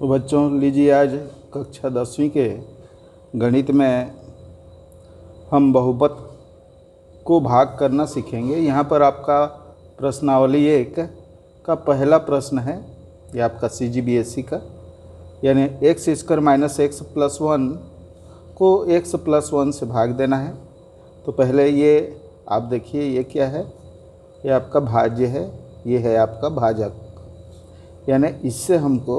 तो बच्चों लीजिए आज कक्षा दसवीं के गणित में हम बहुपत को भाग करना सीखेंगे यहाँ पर आपका प्रश्नावली एक का पहला प्रश्न है ये आपका सी जी बी एस सी का यानी x square minus x plus one को एक्स प्लस वन से भाग देना है तो पहले ये आप देखिए ये क्या है ये आपका भाज्य है ये है आपका भाजक यानी इससे हमको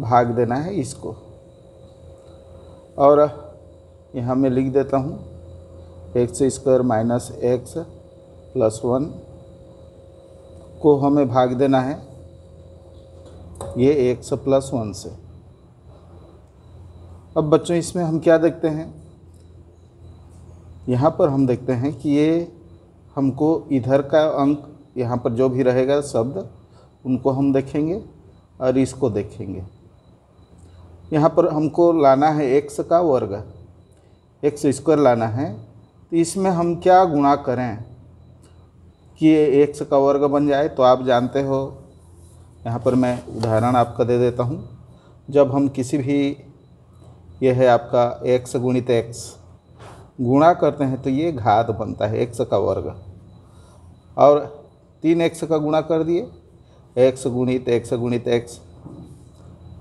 भाग देना है इसको और यहाँ मैं लिख देता हूँ x square minus x plus one को हमें भाग देना है ये एक्स प्लस वन से अब बच्चों इसमें हम क्या देखते हैं यहाँ पर हम देखते हैं कि ये हमको इधर का अंक यहाँ पर जो भी रहेगा शब्द उनको हम देखेंगे और इसको देखेंगे यहाँ पर हमको लाना है एक्स का वर्ग एक्स स्क्वायर लाना है तो इसमें हम क्या गुणा करें कि ये एक्स का वर्ग बन जाए तो आप जानते हो यहाँ पर मैं उदाहरण आपका दे देता हूँ जब हम किसी भी यह है आपका एक्स गुणित एक्स गुणा करते हैं तो ये घात बनता है एक्स का वर्ग और तीन एक्स का गुणा कर दिए एक्स गुणित एक्स गुणित एक्स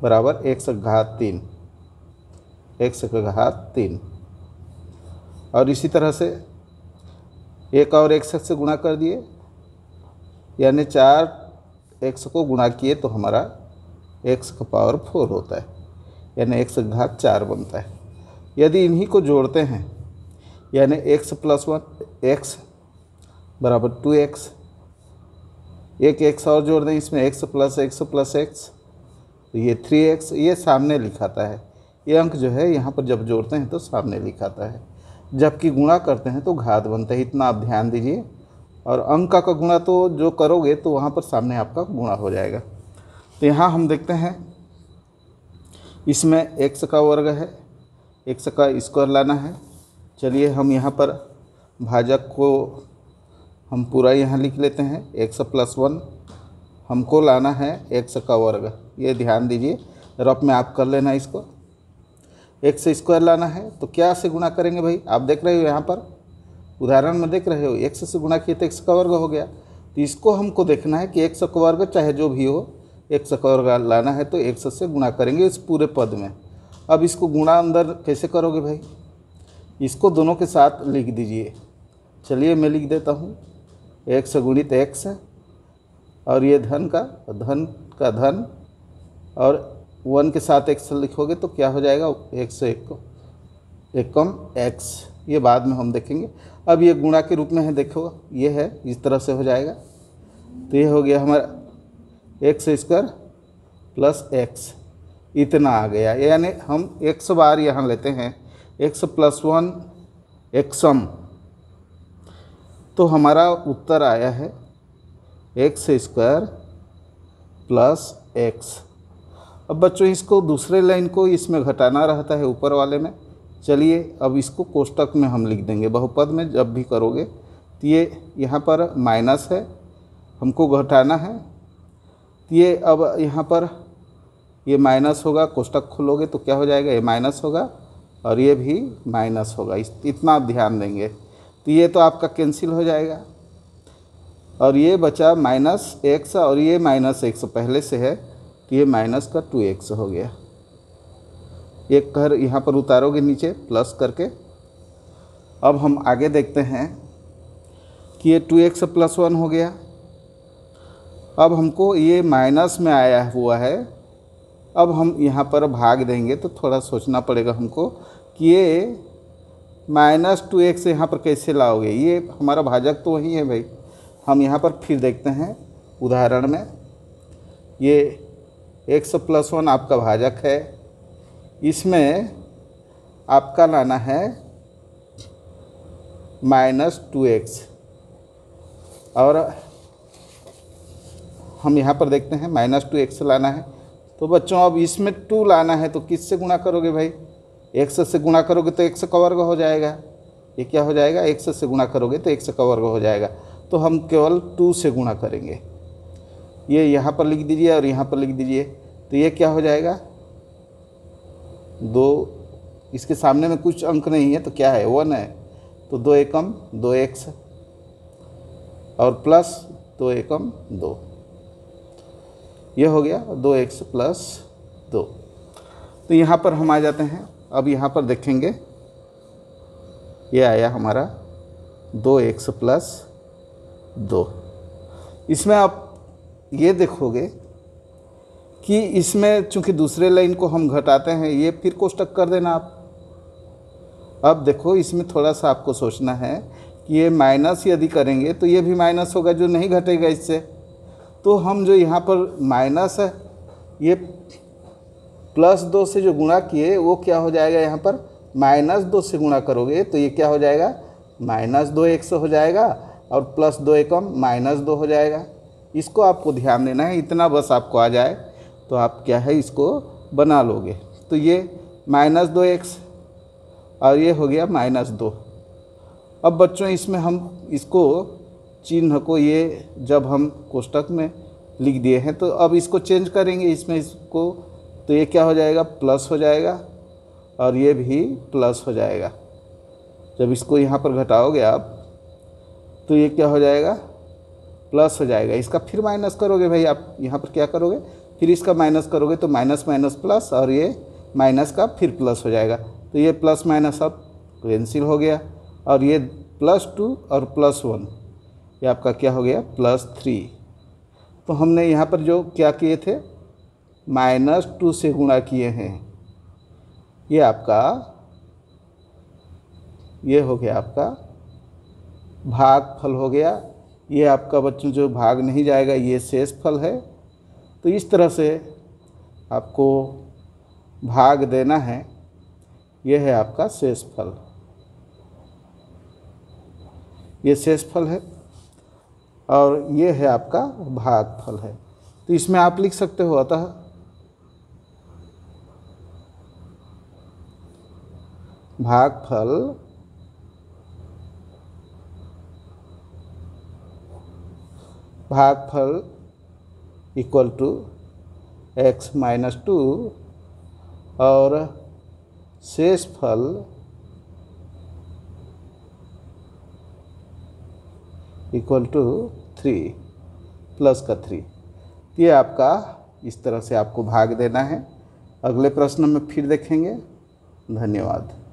बराबर एक से घात तीन एक से घात तीन और इसी तरह से एक और एक से गुणा कर दिए यानी चार एक्स को गुणा किए तो हमारा एक्स का पावर फोर होता है यानी एक से घात चार बनता है यदि इन्हीं को जोड़ते हैं यानी एक्स प्लस वन एक्स बराबर टू एक्स एक एक्स और जोड़ दें इसमें x plus x plus x तो ये थ्री एक्स ये सामने लिखाता है ये अंक जो है यहाँ पर जब जोड़ते हैं तो सामने लिखाता है जबकि गुणा करते हैं तो घात बनता है इतना आप ध्यान दीजिए और अंक का गुणा तो जो करोगे तो वहाँ पर सामने आपका गुणा हो जाएगा तो यहाँ हम देखते हैं इसमें एक्स का वर्ग है एक्स का स्क्वायर लाना है चलिए हम यहाँ पर भाजक को हम पूरा यहाँ लिख लेते हैं एक्स प्लस वन हमको लाना है एक्स का वर्ग ये ध्यान दीजिए रफ में आप कर लेना इसको एक से स्क्वायर लाना है तो क्या से गुणा करेंगे भाई आप देख रहे हो यहाँ पर उदाहरण में देख रहे हो एक से गुणा किए तो एक का वर्ग हो गया तो इसको हमको देखना है कि एक का वर्ग चाहे जो भी हो एक का वर्ग लाना है तो एक से गुणा करेंगे इस पूरे पद में अब इसको गुणा अंदर कैसे करोगे भाई इसको दोनों के साथ लिख दीजिए चलिए मैं लिख देता हूँ एक से गुणित एक और ये धन का धन का धन और वन के साथ एक्स लिखोगे तो क्या हो जाएगा एक सौ एक को एकम एक्स ये बाद में हम देखेंगे अब ये गुणा के रूप में है देखो ये है इस तरह से हो जाएगा तो ये हो गया हमारा एक्स स्क्वायर प्लस एक्स इतना आ गया यानी हम एक सौ बार यहाँ लेते हैं एक्स प्लस वन एक्सम तो हमारा उत्तर आया है एक्स स्क्वायर प्लस एक्स अब बच्चों इसको दूसरे लाइन को इसमें घटाना रहता है ऊपर वाले में चलिए अब इसको कोष्टक में हम लिख देंगे बहुपद में जब भी करोगे तो ये यहाँ पर माइनस है हमको घटाना है तो ये अब यहाँ पर ये माइनस होगा कोष्टक खोलोगे तो क्या हो जाएगा ये माइनस होगा और ये भी माइनस होगा इतना आप ध्यान देंगे तो ये तो आपका कैंसिल हो जाएगा और ये बचा माइनस एक्स और ये माइनस एक्स पहले से है तो ये माइनस का टू एक्स हो गया एक कर यहाँ पर उतारोगे नीचे प्लस करके अब हम आगे देखते हैं कि ये टू एक्स प्लस वन हो गया अब हमको ये माइनस में आया हुआ है अब हम यहाँ पर भाग देंगे तो थोड़ा सोचना पड़ेगा हमको कि ये माइनस टू एक्स यहाँ पर कैसे लाओगे ये हमारा भाजक तो वही है भाई हम यहाँ पर फिर देखते हैं उदाहरण में ये एक सौ प्लस वन आपका भाजक है इसमें आपका लाना है माइनस टू एक्स और हम यहाँ पर देखते हैं माइनस टू एक्स लाना है तो बच्चों अब इसमें टू लाना है तो किससे गुणा करोगे भाई एक्स से गुणा करोगे तो एक्स का वर्ग हो जाएगा ये क्या हो जाएगा एक्स से गुणा करोगे तो एक्स का वर्ग हो जाएगा तो हम केवल टू से गुणा करेंगे ये यहाँ पर लिख दीजिए और यहाँ पर लिख दीजिए तो ये क्या हो जाएगा दो इसके सामने में कुछ अंक नहीं है तो क्या है वन है तो दो एकम दो एक्स और प्लस दो एकम दो ये हो गया दो एक्स प्लस दो तो यहाँ पर हम आ जाते हैं अब यहाँ पर देखेंगे ये आया हमारा दो एक्स प्लस दो इसमें आप ये देखोगे कि इसमें चूंकि दूसरे लाइन को हम घटाते हैं ये फिर कोष्टक कर देना आप अब देखो इसमें थोड़ा सा आपको सोचना है कि ये माइनस यदि करेंगे तो ये भी माइनस होगा जो नहीं घटेगा इससे तो हम जो यहाँ पर माइनस है ये प्लस दो से जो गुणा किए वो क्या हो जाएगा यहाँ पर माइनस दो से गुणा करोगे तो ये क्या हो जाएगा माइनस दो एक सौ हो जाएगा और प्लस दो एकम माइनस दो हो जाएगा इसको आपको ध्यान देना है इतना बस आपको आ जाए तो आप क्या है इसको बना लोगे तो ये माइनस दो एक्स और ये हो गया माइनस दो अब बच्चों इसमें हम इसको चिन्ह को ये जब हम कोष्टक में लिख दिए हैं तो अब इसको चेंज करेंगे इसमें इसको तो ये क्या हो जाएगा प्लस हो जाएगा और ये भी प्लस हो जाएगा जब इसको यहाँ पर घटाओगे आप तो ये क्या हो जाएगा प्लस हो जाएगा इसका फिर माइनस करोगे भाई आप यहाँ पर क्या करोगे फिर इसका माइनस करोगे तो माइनस माइनस प्लस और ये माइनस का फिर प्लस हो जाएगा तो ये प्लस माइनस अब कैंसिल हो गया और ये प्लस टू और प्लस वन ये आपका क्या हो गया प्लस थ्री तो हमने यहाँ पर जो क्या किए थे माइनस टू से गुणा किए हैं ये आपका ये हो गया आपका भागफल हो गया ये आपका बच्चों जो भाग नहीं जाएगा ये शेष फल है तो इस तरह से आपको भाग देना है यह है आपका शेष फल ये शेष फल है और ये है आपका भाग फल है तो इसमें आप लिख सकते हो अतः भाग फल भागफल equal to x minus two और शेष फल इक्वल टू थ्री प्लस का थ्री ये आपका इस तरह से आपको भाग देना है अगले प्रश्न में फिर देखेंगे धन्यवाद